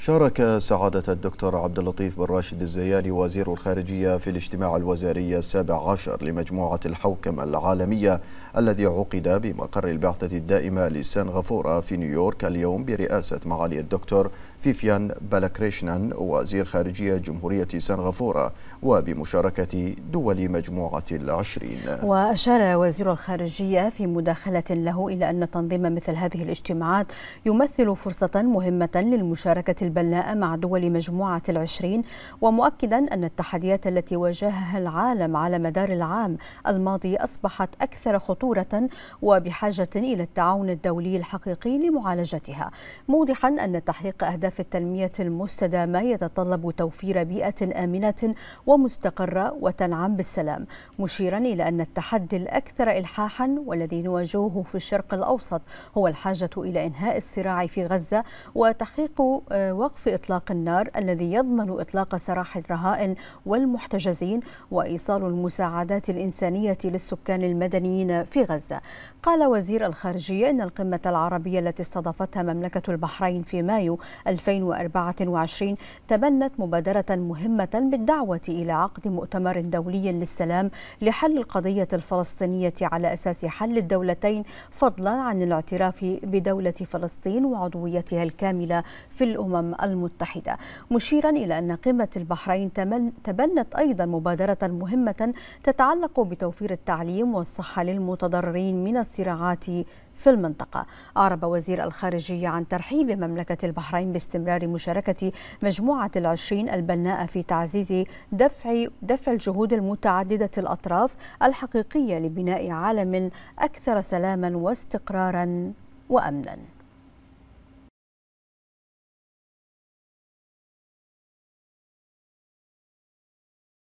شارك سعادة الدكتور عبد اللطيف بن راشد الزياني وزير الخارجية في الاجتماع الوزاري السابع عشر لمجموعة الحوكم العالمية الذي عقد بمقر البعثة الدائمة لسنغافورة في نيويورك اليوم برئاسة معالي الدكتور فيفيان بالاكريشنان وزير خارجية جمهورية سنغافورة وبمشاركة دول مجموعة العشرين وأشار وزير الخارجية في مداخلة له إلى أن تنظيم مثل هذه الاجتماعات يمثل فرصة مهمة للمشاركة البلاءة مع دول مجموعة العشرين ومؤكدا أن التحديات التي واجهها العالم على مدار العام الماضي أصبحت أكثر خطورة وبحاجة إلى التعاون الدولي الحقيقي لمعالجتها موضحا أن تحقيق أهداف التنمية المستدامة يتطلب توفير بيئة آمنة ومستقرة وتنعم بالسلام مشيرا إلى أن التحدي الأكثر إلحاحا والذي نواجهه في الشرق الأوسط هو الحاجة إلى إنهاء الصراع في غزة وتحقيق آه، وقف إطلاق النار الذي يضمن إطلاق سراح الرهائن والمحتجزين وإيصال المساعدات الإنسانية للسكان المدنيين في غزة قال وزير الخارجية أن القمة العربية التي استضافتها مملكة البحرين في مايو 2024 تبنت مبادرة مهمة بالدعوة إلى عقد مؤتمر دولي للسلام لحل القضية الفلسطينية على أساس حل الدولتين فضلا عن الاعتراف بدولة فلسطين وعضويتها الكاملة في الأمم الأمم المتحدة مشيرا إلى أن قمة البحرين تبنت أيضا مبادرة مهمة تتعلق بتوفير التعليم والصحة للمتضررين من الصراعات في المنطقة أعرب وزير الخارجية عن ترحيب مملكة البحرين باستمرار مشاركة مجموعة العشرين البناء في تعزيز دفع, دفع الجهود المتعددة الأطراف الحقيقية لبناء عالم أكثر سلاما واستقرارا وأمنا